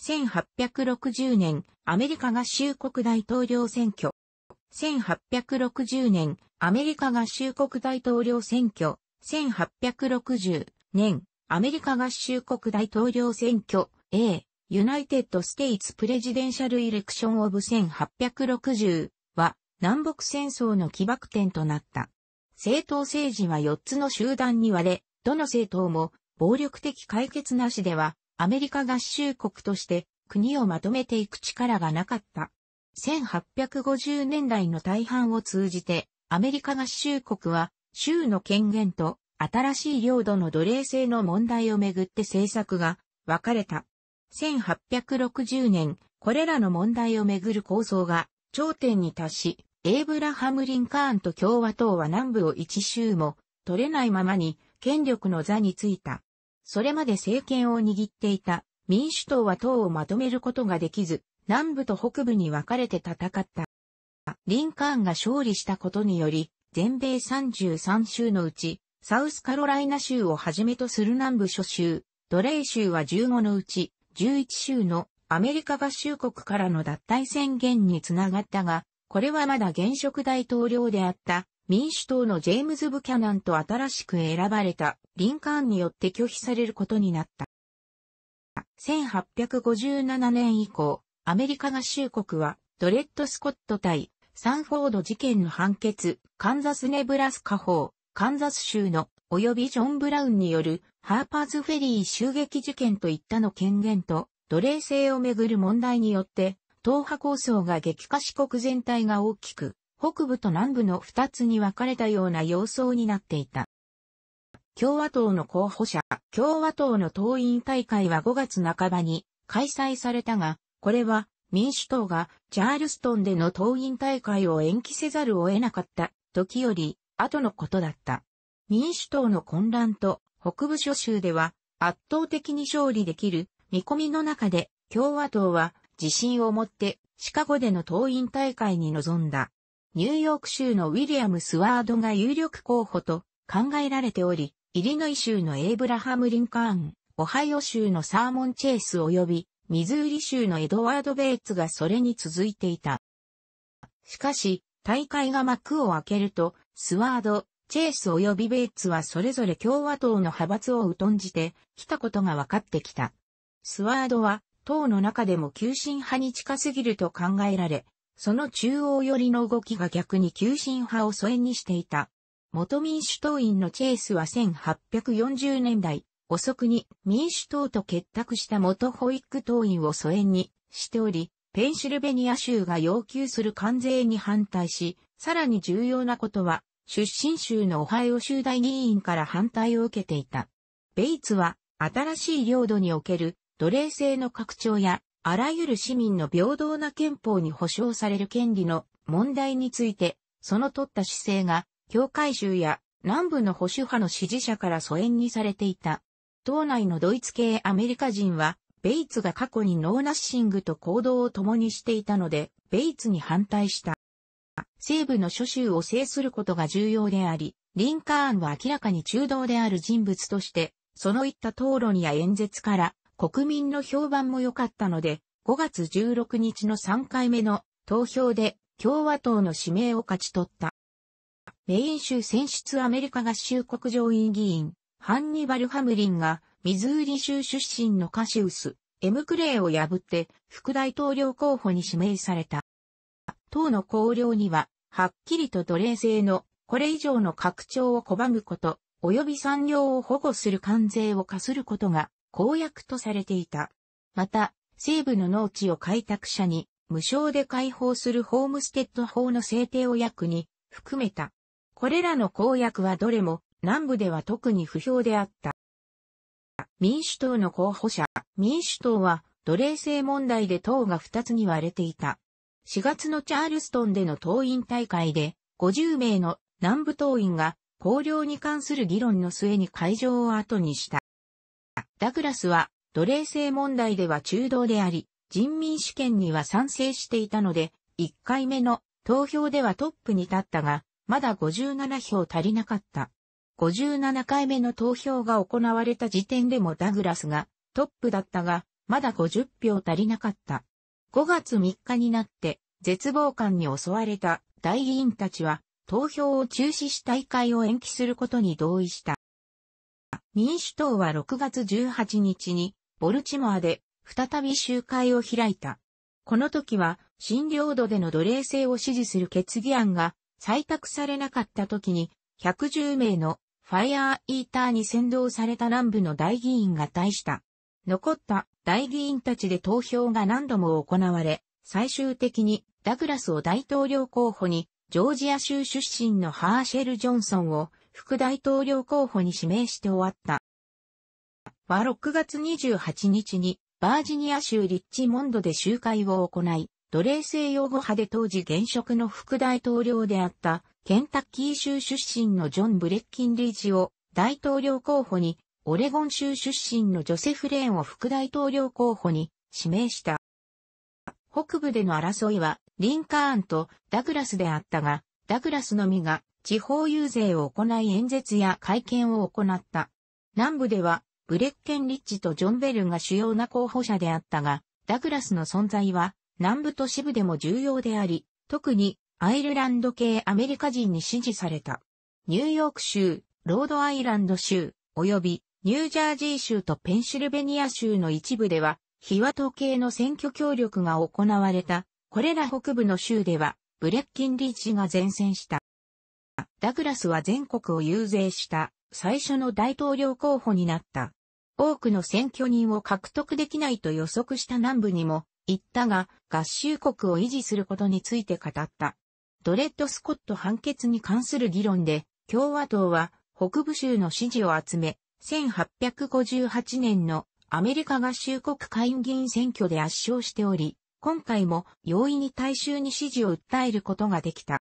1860年、アメリカ合衆国大統領選挙。1860年、アメリカ合衆国大統領選挙。1860年、アメリカ合衆国大統領選挙。A、ユナイテッド・ステイツ・プレジデンシャル・イレクション・オブ1860は、南北戦争の起爆点となった。政党政治は4つの集団に割れ、どの政党も暴力的解決なしではアメリカ合衆国として国をまとめていく力がなかった。1850年代の大半を通じて、アメリカ合衆国は、州の権限と新しい領土の奴隷制の問題をめぐって政策が分かれた。1860年、これらの問題をめぐる構想が頂点に達し、エイブラハム・リンカーンと共和党は南部を一州も取れないままに権力の座についた。それまで政権を握っていた民主党は党をまとめることができず、南部と北部に分かれて戦った。リンカーンが勝利したことにより、全米33州のうち、サウスカロライナ州をはじめとする南部諸州、奴隷州は15のうち、11州のアメリカ合衆国からの脱退宣言につながったが、これはまだ現職大統領であった民主党のジェームズ・ブキャナンと新しく選ばれたリンカーンによって拒否されることになった。1857年以降、アメリカ合衆国はドレッド・スコット対サンフォード事件の判決、カンザス・ネブラスカ法、カンザス州の及びジョン・ブラウンによるハーパーズ・フェリー襲撃事件といったの権限と奴隷制をめぐる問題によって、党派構想が激化し国全体が大きく北部と南部の二つに分かれたような様相になっていた。共和党の候補者、共和党の党員大会は5月半ばに開催されたが、これは民主党がチャールストンでの党員大会を延期せざるを得なかった時より後のことだった。民主党の混乱と北部諸州では圧倒的に勝利できる見込みの中で共和党は自信を持ってシカゴでの党員大会に臨んだ。ニューヨーク州のウィリアム・スワードが有力候補と考えられており、イリノイ州のエイブラハム・リンカーン、オハイオ州のサーモン・チェイス及び、ミズーリ州のエドワード・ベイツがそれに続いていた。しかし、大会が幕を開けると、スワード、チェイス及びベイツはそれぞれ共和党の派閥を疎んじてきたことが分かってきた。スワードは、党の中でも急進派に近すぎると考えられ、その中央寄りの動きが逆に急進派を疎遠にしていた。元民主党員のチェイスは1840年代、遅くに民主党と結託した元ホイック党員を疎遠にしており、ペンシルベニア州が要求する関税に反対し、さらに重要なことは、出身州のオハイオ州大議員から反対を受けていた。ベイツは、新しい領土における奴隷制の拡張やあらゆる市民の平等な憲法に保障される権利の問題について、その取った姿勢が、教会衆や南部の保守派の支持者から疎遠にされていた。党内のドイツ系アメリカ人は、ベイツが過去にノーナッシングと行動を共にしていたので、ベイツに反対した。西部の諸州を制することが重要であり、リンカーンは明らかに中道である人物として、そのいった討論や演説から、国民の評判も良かったので、5月16日の3回目の投票で共和党の指名を勝ち取った。メイン州選出アメリカ合衆国上院議員、ハンニバル・ハムリンが、ミズーリ州出身のカシウス、エム・クレイを破って副大統領候補に指名された。党の綱領には、はっきりと奴隷制のこれ以上の拡張を拒むこと、及び産業を保護する関税を課することが公約とされていた。また、西部の農地を開拓者に無償で開放するホームステッド法の制定を約に含めた。これらの公約はどれも南部では特に不評であった。民主党の候補者、民主党は奴隷制問題で党が2つに割れていた。4月のチャールストンでの党員大会で50名の南部党員が公領に関する議論の末に会場を後にした。ダグラスは奴隷制問題では中道であり、人民主権には賛成していたので、1回目の投票ではトップに立ったが、まだ57票足りなかった。57回目の投票が行われた時点でもダグラスがトップだったが、まだ50票足りなかった。5月3日になって、絶望感に襲われた大議員たちは、投票を中止し大会を延期することに同意した。民主党は6月18日にボルチモアで再び集会を開いた。この時は新領土での奴隷制を支持する決議案が採択されなかった時に110名のファイアーイーターに先導された南部の大議員が対した。残った大議員たちで投票が何度も行われ、最終的にダグラスを大統領候補にジョージア州出身のハーシェル・ジョンソンを副大統領候補に指名して終わった。は6月28日にバージニア州リッチモンドで集会を行い、奴隷制擁護派で当時現職の副大統領であったケンタッキー州出身のジョン・ブレッキンリージを大統領候補に、オレゴン州出身のジョセフ・レーンを副大統領候補に指名した。北部での争いはリンカーンとダグラスであったが、ダグラスのみが地方遊説を行い演説や会見を行った。南部では、ブレッケンリッジとジョンベルが主要な候補者であったが、ダグラスの存在は、南部都市部でも重要であり、特にアイルランド系アメリカ人に支持された。ニューヨーク州、ロードアイランド州、及びニュージャージー州とペンシルベニア州の一部では、日和統系の選挙協力が行われた。これら北部の州では、ブレッキンリッチが前線した。ダグラスは全国を遊説した最初の大統領候補になった。多くの選挙人を獲得できないと予測した南部にも言ったが、合衆国を維持することについて語った。ドレッド・スコット判決に関する議論で、共和党は北部州の支持を集め、1858年のアメリカ合衆国会議員選挙で圧勝しており、今回も容易に大衆に支持を訴えることができた。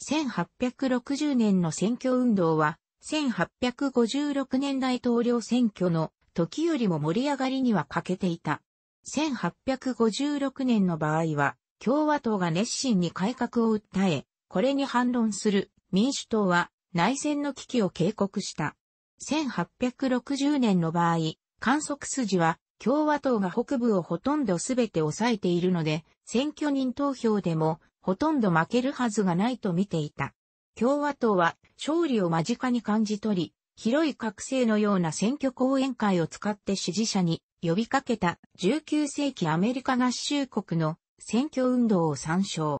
1860年の選挙運動は、1856年大統領選挙の時よりも盛り上がりには欠けていた。1856年の場合は、共和党が熱心に改革を訴え、これに反論する民主党は内戦の危機を警告した。1860年の場合、観測筋は共和党が北部をほとんどすべて抑えているので、選挙人投票でもほとんど負けるはずがないと見ていた。共和党は勝利を間近に感じ取り、広い覚醒のような選挙講演会を使って支持者に呼びかけた19世紀アメリカ合衆国の選挙運動を参照。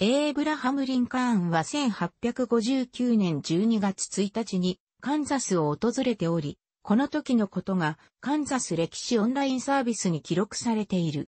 エーブラハム・リンカーンは1859年12月1日にカンザスを訪れており、この時のことがカンザス歴史オンラインサービスに記録されている。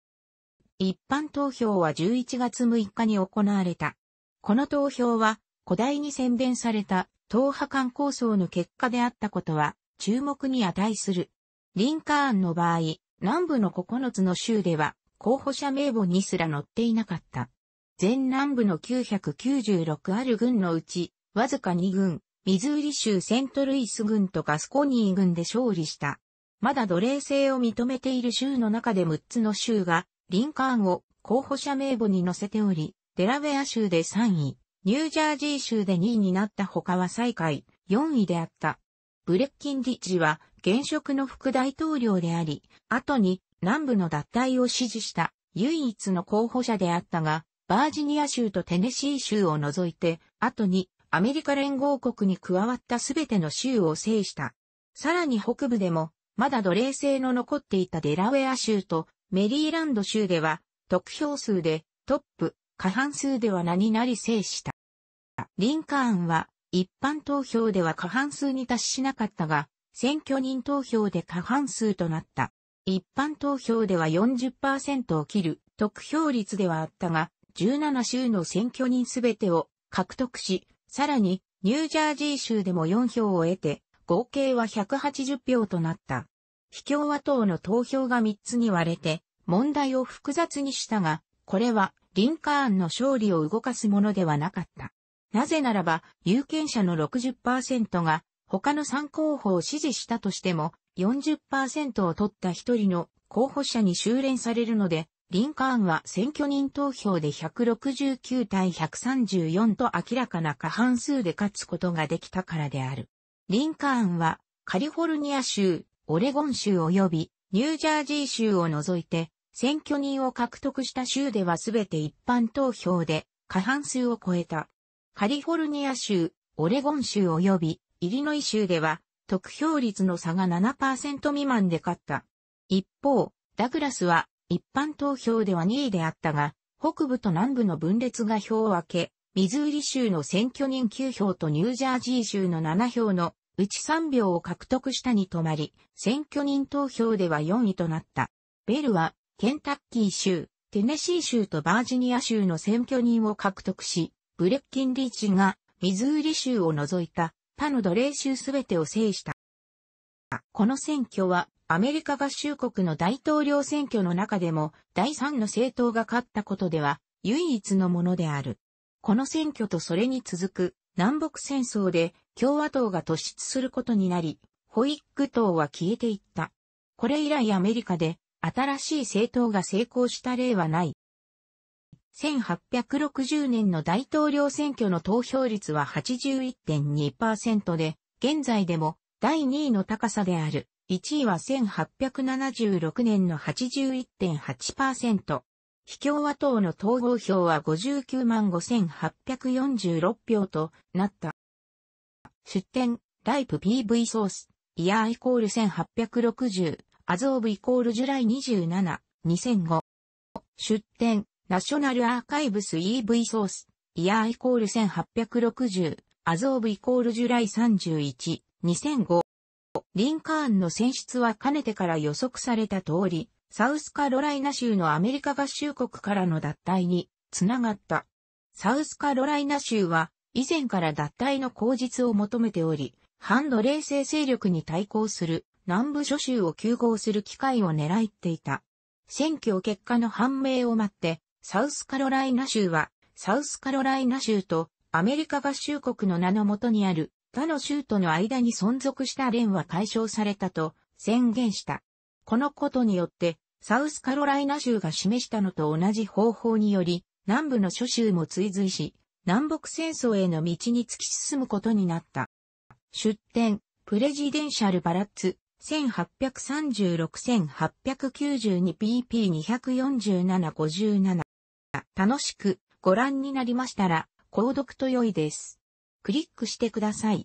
一般投票は11月6日に行われた。この投票は古代に宣伝された党派間構想の結果であったことは注目に値する。リンカーンの場合、南部の9つの州では候補者名簿にすら載っていなかった。全南部の996ある軍のうち、わずか2軍、ミズーリ州セントルイス軍とガスコニー軍で勝利した。まだ奴隷制を認めている州の中で6つの州がリンカーンを候補者名簿に載せており、デラウェア州で3位、ニュージャージー州で2位になった他は最下位、4位であった。ブレッキンリッジは現職の副大統領であり、後に南部の脱退を支持した唯一の候補者であったが、バージニア州とテネシー州を除いて、後にアメリカ連合国に加わったすべての州を制した。さらに北部でも、まだ奴隷制の残っていたデラウェア州とメリーランド州では、得票数でトップ、過半数では何なり制した。リンカーンは、一般投票では過半数に達しなかったが、選挙人投票で過半数となった。一般投票では40%を切る得票率ではあったが、17州の選挙人すべてを獲得し、さらにニュージャージー州でも4票を得て、合計は180票となった。非共和党の投票が3つに割れて、問題を複雑にしたが、これはリンカーンの勝利を動かすものではなかった。なぜならば、有権者の60%が他の3候補を支持したとしても、40%を取った1人の候補者に修練されるので、リンカーンは選挙人投票で169対134と明らかな過半数で勝つことができたからである。リンカーンはカリフォルニア州オレゴン州及びニュージャージー州を除いて、選挙人を獲得した州ではすべて一般投票で過半数を超えた。カリフォルニア州、オレゴン州及びイリノイ州では得票率の差が7%未満で勝った。一方、ダグラスは一般投票では2位であったが、北部と南部の分裂が票を分け、ミズーリ州の選挙人9票とニュージャージー州の7票のうち3票を獲得したに止まり、選挙人投票では4位となった。ベルは、ケンタッキー州、テネシー州とバージニア州の選挙人を獲得し、ブレッキンリーチが、ミズーリ州を除いた、他の奴隷州すべてを制した。この選挙は、アメリカ合衆国の大統領選挙の中でも、第3の政党が勝ったことでは、唯一のものである。この選挙とそれに続く、南北戦争で共和党が突出することになり、ホイック党は消えていった。これ以来アメリカで新しい政党が成功した例はない。1860年の大統領選挙の投票率は81.2%で、現在でも第2位の高さである。1位は1876年の81.8%。非共和党の統合票は59万5846票となった。出典、ライプ PV ソース、イヤーイコール1860、アズオブイコールジュライ27、2005。出典、ナショナルアーカイブス EV ソース、イヤーイコール1860、アズオブイコールジュライ31、2005。リンカーンの選出はかねてから予測された通り、サウスカロライナ州のアメリカ合衆国からの脱退につながった。サウスカロライナ州は以前から脱退の口実を求めており、反奴隷制勢力に対抗する南部諸州を休合する機会を狙っていた。選挙結果の判明を待って、サウスカロライナ州は、サウスカロライナ州とアメリカ合衆国の名のもとにある他の州との間に存続した連は解消されたと宣言した。このことによって、サウスカロライナ州が示したのと同じ方法により、南部の諸州も追随し、南北戦争への道に突き進むことになった。出典、プレジデンシャルバラッツ、1836-1892pp247-57。楽しくご覧になりましたら、購読と良いです。クリックしてください。